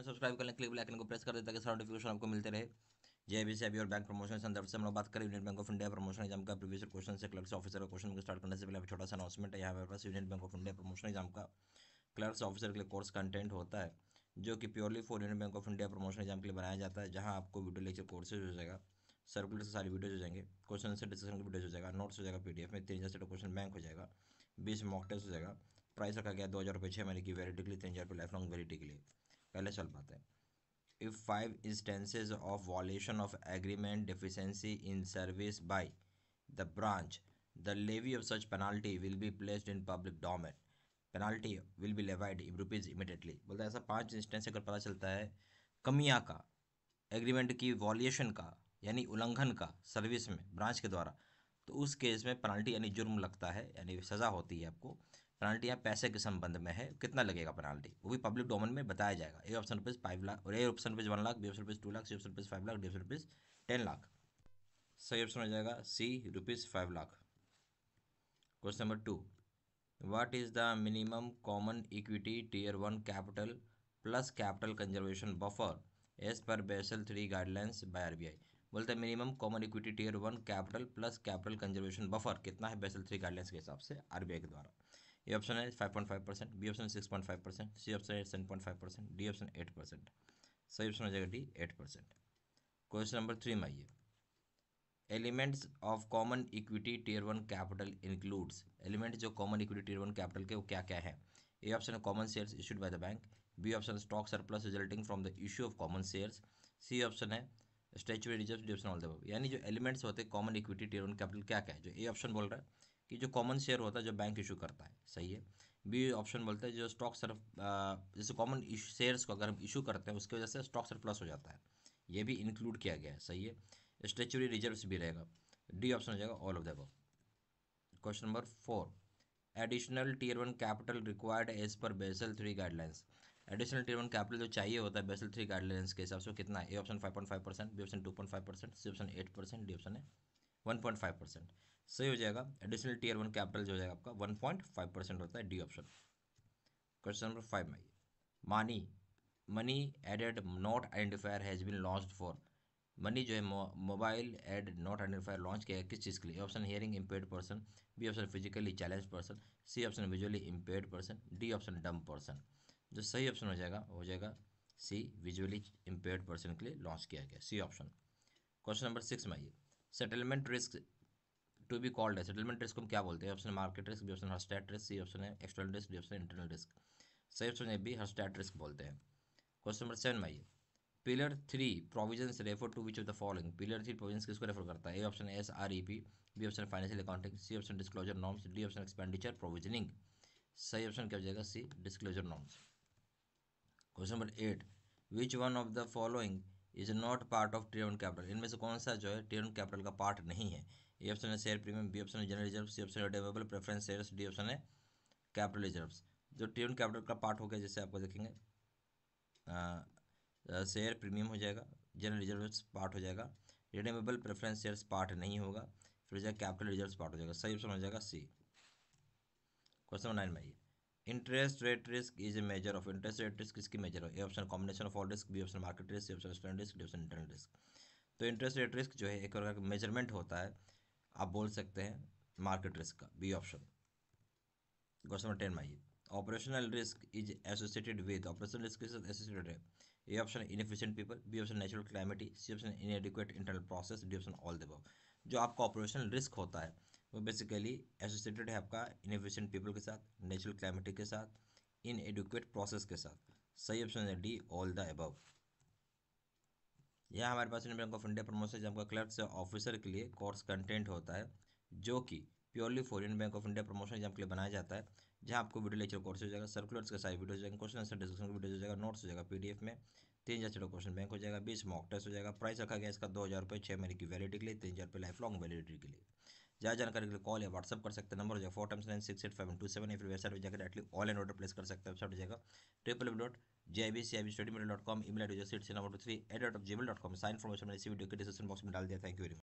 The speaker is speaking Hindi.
चैनल सब्सक्राइब कर लें क्लिक लाइकन को प्रेस कर दे ताकि नोटिफिकेशन आपको मिलते रहे बी सी और बैंक प्रमोशन संदर्भ से हम लोग बात करें Union Bank of India promotion exam का प्रीवियस क्वेश्चन से क्लर्क्स ऑफिसर का क्वेश्चन को स्टार्ट करने से पहले अभी छोटा सा अनाउंसमेंट है यहाँ पर पास Union Bank of India promotion exam का क्लर्क्स ऑफिसर के लिए कोर्स कंटेंट होता है जो कि purely for Union Bank of India promotion exam के लिए बनाया जाता है जहाँ आपको वीडियो लेक्चर कोर्सेज हो जाएगा सर्कुलर से सारी वीडियोज हो जाएंगे क्वेश्चन से डिस्कशन की वीडियोज हो जाएगा नोट्स हो जाएगा पीडीएफ में तीन हज़ार सेट क्वेश्चन बैंक हो जाएगा बीस मॉक टेस्ट हो जाएगा प्राइस रखा गया दो हज़ार रुपये छः महीने की वैलिडी के लिए तीन हज़ार रुपये लाइफ लॉन्ग वैलिटी के लिए पहले चल पाते हैं if five instances of violation of agreement deficiency in service by the branch the levy of such penalty will be placed in public domain penalty will be levied in rupees immediately बोलते हैं ऐसा पाँच इंस्टेंस अगर पता चलता है कमियाँ का एग्रीमेंट की वॉलेशन का यानी उल्लंघन का सर्विस में ब्रांच के द्वारा तो उस केस में पेनाल्टी यानी जुर्म लगता है यानी सजा होती है आपको पेनाल्टी यहाँ पैसे के संबंध में है कितना लगेगा पेनाल्टी वो भी पब्लिक डोमेन में बताया जाएगा A option rupees five lakh और A option rupees one lakh B option rupees two lakh C option rupees five lakh D option rupees ten lakh सही ऑप्शन हो जाएगा C rupees five lakh question number two what is the minimum common equity tier one capital plus capital conservation buffer as per Basel three guidelines by I बोलते हैं minimum common equity tier one capital plus capital conservation buffer कितना है बेसल थ्री गाइडलाइंस के हिसाब से आई के द्वारा ए ऑप्शन है 5.5 percent B option 6.5 percent C option है seven point five percent D option eight percent सही ऑप्शन हो जाएगा D eight percent question number three में आइए elements of common equity tier one capital includes element जो common equity tier one capital के वो क्या क्या है A option common shares issued by the bank B option stock surplus resulting from the issue of common shares C option है statutory reserve D option all the यानी जो एलिमेंट्स होते हैं common equity tier one capital क्या क्या है जो ए ऑप्शन बोल रहा है कि जो कॉमन शेयर होता है जो बैंक इशू करता है सही है बी ऑप्शन बोलते हैं जो स्टॉक सर्फ जैसे कॉमन शेयर्स को अगर हम इशू करते हैं उसकी वजह से स्टॉक प्लस हो जाता है ये भी इंक्लूड किया गया है सही है स्टेचुरी रिजर्व्स भी रहेगा डी ऑप्शन हो जाएगा all of the question number four additional tier one capital required as per Basel three guidelines additional tier one capital जो चाहिए होता है बेसल थ्री गाइडलाइंस के हिसाब से कितना A option five point five percent B option two point five percent C option eight percent D option है वन पॉइंट फाइव परसेंट सही हो जाएगा एडिशनल टीयर वन कैपिटल जो हो जाएगा आपका वन पॉइंट फाइव परसेंट होता है D option question number five में MANI money aided note identifier has been launch for money जो है mobile aided note identifier launch किया है किस चीज़ के लिए option hearing impaired person B option physically challenge person C option visually impaired person D option dumb person जो सही ऑप्शन हो जाएगा हो जाएगा सी विजुअली इम्पेयर्ड पर्सन के लिए लॉन्च किया गया C option question number six में आइए settlement risk to be called है सेटलमेंट रिस्क हम क्या बोलते हैं ऑप्शन मार्केट रिस्क भी option Herstatt risk C option है एक्सटर्नल रिस्क भी ऑप्शन इंटरनल रिस्क सही option A B Herstatt risk बोलते हैं क्वेश्चन नंबर सेवन में आइए pillar three provision refer to which of the following pillar three provision किसको रेफर करता है A option S R E P B option financial accounting C option disclosure norms D option expenditure provisioning सही ऑप्शन क्या हो जाएगा C disclosure norms question number eight which one of the following is not part of tier one capital इनमें से कौन सा जो है ट्रेवन कैपिटल का पार्ट नहीं है ए ऑप्शन है शेयर प्रीमियम बी ऑप्शन है जनरल रिजर्व सी ऑप्शन है redeemable preference shares D option है कैपिटल रिजर्व जो ट्रेवन कैपिटल का पार्ट हो गया जैसे आपको देखेंगे शेयर प्रीमियम हो जाएगा जनरल रिजर्व पार्ट हो जाएगा रिडेमेबल प्रेफरेंस शेयर पार्ट नहीं होगा फिर जो कैपिटल रिजर्व पार्ट हो जाएगा सही ऑप्शन हो जाएगा सी क्वेश्चन नाइन में आइए interest rate risk is a measure of interest rate risk इसकी मेजर है A option combination of all risk B option market risk option stand risk option internal risk तो इंटरेस्ट रेट रिस्क जो है एक प्रकार का मेजरमेंट होता है आप बोल सकते हैं मार्केट रिस्क का B option question number ten माइए operational risk is associated with operational risk के साथ एसोसिएटेड है A option inefficient people B option natural calamity C option inadequate internal process D option all the above जो आपका ऑपरेशनल रिस्क होता है वो बेसिकली एसोसिएटेड है आपका इनफिशेंट पीपल के साथ नेचुरल क्लाइमेटिक के साथ इन एडुकेट प्रोसेस के साथ सही ऑप्शन है डी ऑल द अबव यह हमारे पास बैंक ऑफ इंडिया प्रमोशन जब आपका क्लर्क से ऑफिसर के लिए कोर्स कंटेंट होता है जो कि प्योरली फॉरन Bank of India promotion exam के लिए बनाया जाता है जहाँ आपको वीडियो लेक्चर कोर्स हो जाएगा सर्कुलर्स का सारी वीडियो हो जाएंगे क्वेश्चन आंसर डिस्कशन वीडियो हो जाएगा नोट्स हो जाएगा पीडीएफ में तीन हज़ार छोटा क्वेश्चन बैंक हो जाएगा बीस मॉक टेस्ट हो जाएगा प्राइस रखा गया इसका दो हज़ार रुपये छः महीने की वैलिडिटी के लिए तीन हज़ार रुपये लाइफ लॉन्ग वैलिडिटी के लिए ज्यादा जानकारी के लिए कॉल या व्हाट्सअप कर सकते हैं नंबर हो जाएगा four times nine six eight five two seven या फिर वेबसाइट पर जाकर directly all and order place कर सकते हैं वेबसाइट हो जाएगा triple W dot J I B C I B study mail dot com email ID डी सीट से number three eight dot G mail dot com sign formation मैंने इसी वीडियो के डिस्क्रिप्शन बॉक्स में डाल दिया थैंक यू वेरी मच